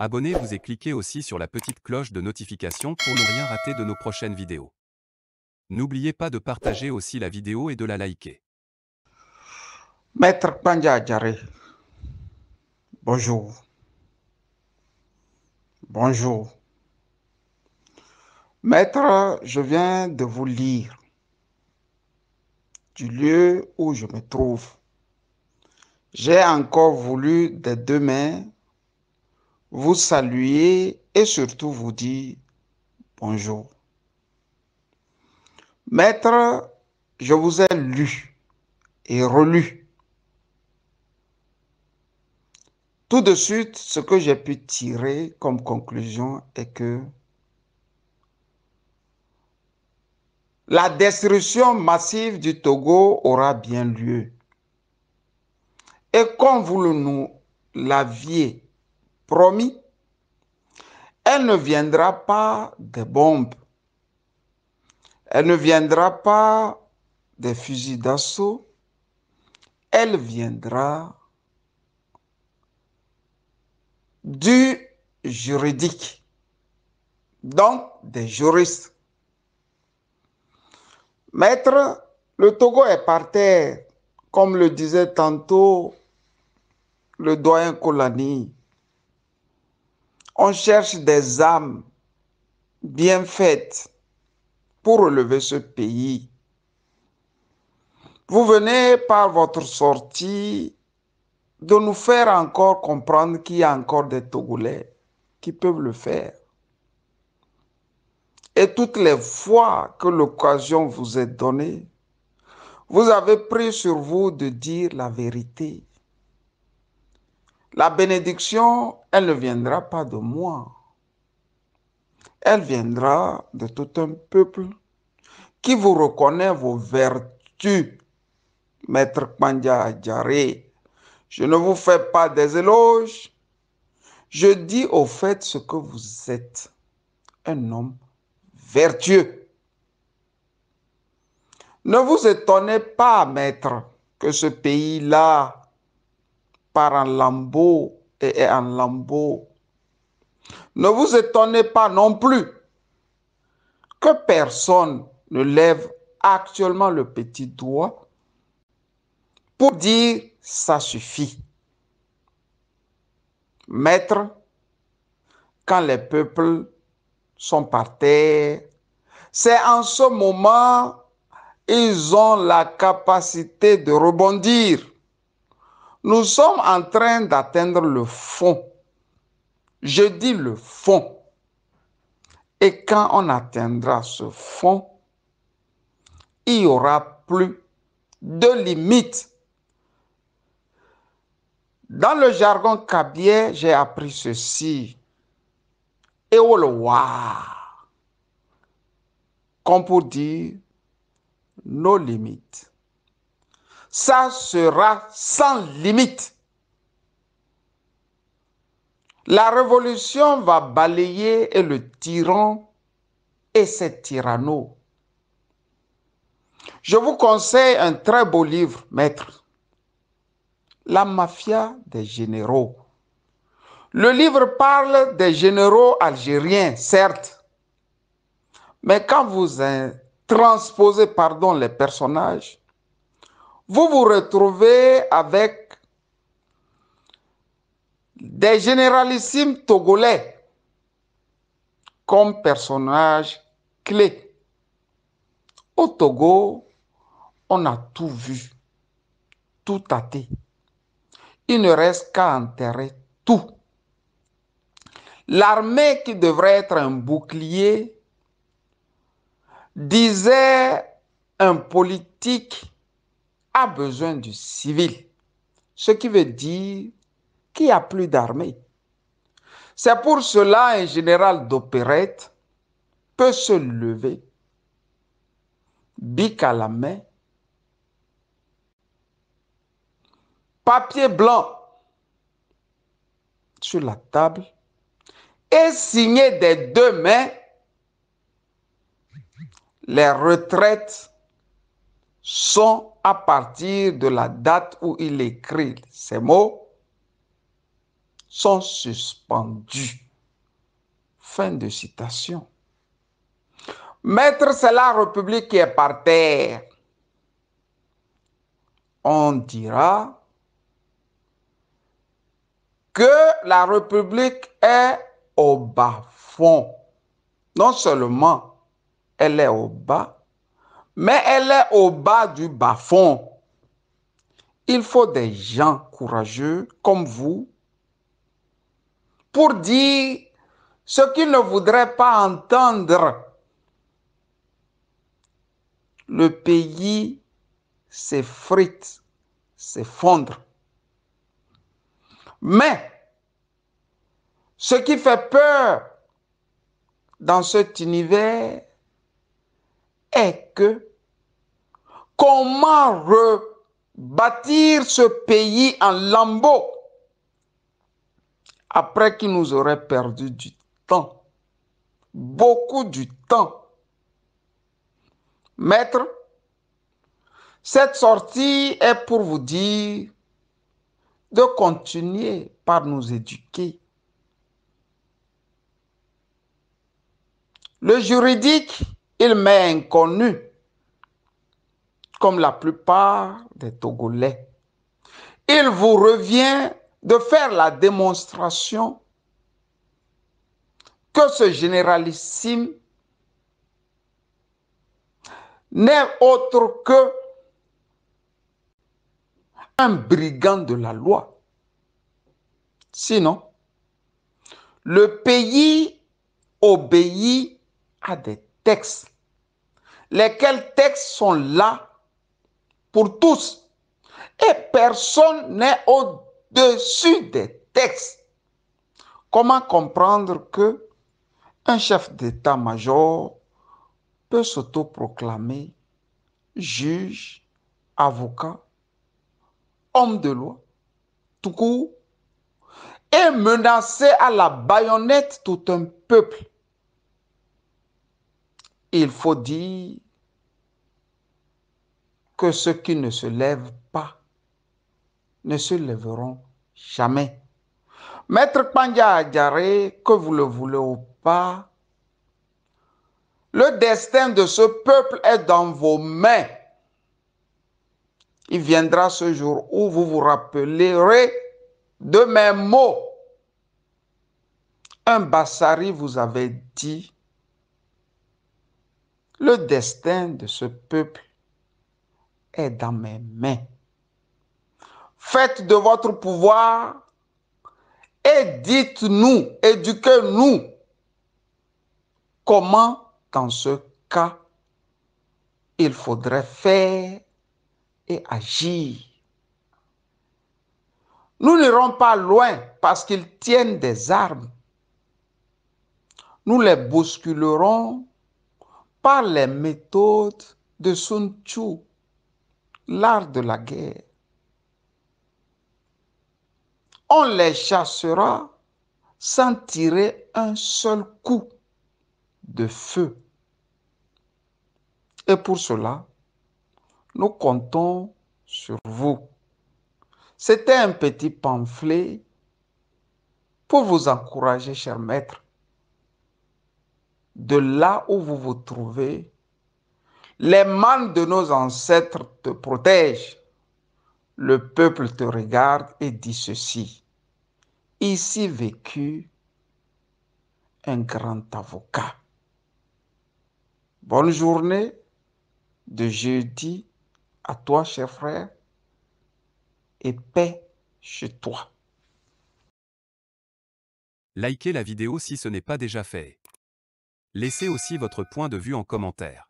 Abonnez-vous et cliquez aussi sur la petite cloche de notification pour ne rien rater de nos prochaines vidéos. N'oubliez pas de partager aussi la vidéo et de la liker. Maître Djaré, bonjour. Bonjour. Maître, je viens de vous lire du lieu où je me trouve. J'ai encore voulu des deux mains vous saluer et surtout vous dire bonjour. Maître, je vous ai lu et relu. Tout de suite, ce que j'ai pu tirer comme conclusion est que la destruction massive du Togo aura bien lieu. Et comme vous nous l'aviez promis, elle ne viendra pas des bombes, elle ne viendra pas des fusils d'assaut, elle viendra du juridique, donc des juristes. Maître, le Togo est par terre, comme le disait tantôt le doyen Colani. On cherche des âmes bien faites pour relever ce pays. Vous venez par votre sortie de nous faire encore comprendre qu'il y a encore des Togolais qui peuvent le faire. Et toutes les fois que l'occasion vous est donnée, vous avez pris sur vous de dire la vérité. La bénédiction, elle ne viendra pas de moi. Elle viendra de tout un peuple qui vous reconnaît vos vertus. Maître Djaré, je ne vous fais pas des éloges. Je dis au fait ce que vous êtes, un homme vertueux. Ne vous étonnez pas, maître, que ce pays-là en lambeau et en lambeau. Ne vous étonnez pas non plus que personne ne lève actuellement le petit doigt pour dire ça suffit. Maître, quand les peuples sont par terre, c'est en ce moment ils ont la capacité de rebondir. Nous sommes en train d'atteindre le fond. Je dis le fond. Et quand on atteindra ce fond, il n'y aura plus de limites. Dans le jargon cabier, j'ai appris ceci. Eolwa oh » Comme pour dire nos limites ça sera sans limite. La révolution va balayer et le tyran et ses tyrannos. Je vous conseille un très beau livre, maître. La mafia des généraux. Le livre parle des généraux algériens, certes, mais quand vous transposez pardon, les personnages, vous vous retrouvez avec des généralissimes togolais comme personnages clés. Au Togo, on a tout vu, tout tâté. Il ne reste qu'à enterrer tout. L'armée qui devrait être un bouclier disait un politique a besoin du civil, ce qui veut dire qu'il n'y a plus d'armée. C'est pour cela un général d'opérette peut se lever, bic à la main, papier blanc sur la table et signer des deux mains les retraites sont à partir de la date où il écrit ces mots sont suspendus. Fin de citation. Maître, c'est la République qui est par terre. On dira que la République est au bas fond. Non seulement elle est au bas, mais elle est au bas du bas-fond. Il faut des gens courageux comme vous pour dire ce qu'ils ne voudraient pas entendre. Le pays s'effrite, s'effondre. Mais ce qui fait peur dans cet univers est que Comment rebâtir ce pays en lambeaux après qu'il nous aurait perdu du temps, beaucoup du temps Maître, cette sortie est pour vous dire de continuer par nous éduquer. Le juridique, il m'est inconnu comme la plupart des Togolais, il vous revient de faire la démonstration que ce généralissime n'est autre que un brigand de la loi. Sinon, le pays obéit à des textes, lesquels textes sont là pour tous. Et personne n'est au-dessus des textes. Comment comprendre que un chef d'état-major peut s'autoproclamer juge, avocat, homme de loi, tout court, et menacer à la baïonnette tout un peuple. Il faut dire que ceux qui ne se lèvent pas ne se lèveront jamais. Maître Pandya Adjaré, que vous le voulez ou pas, le destin de ce peuple est dans vos mains. Il viendra ce jour où vous vous rappellerez de mes mots. Un Bassari vous avait dit, le destin de ce peuple dans mes mains. Faites de votre pouvoir et dites-nous, éduquez-nous comment dans ce cas il faudrait faire et agir. Nous n'irons pas loin parce qu'ils tiennent des armes. Nous les bousculerons par les méthodes de Sun Tzu l'art de la guerre. On les chassera sans tirer un seul coup de feu. Et pour cela, nous comptons sur vous. C'était un petit pamphlet pour vous encourager, cher maître, de là où vous vous trouvez les mâles de nos ancêtres te protègent. Le peuple te regarde et dit ceci. Ici vécu un grand avocat. Bonne journée de jeudi à toi, cher frère, et paix chez toi. Likez la vidéo si ce n'est pas déjà fait. Laissez aussi votre point de vue en commentaire.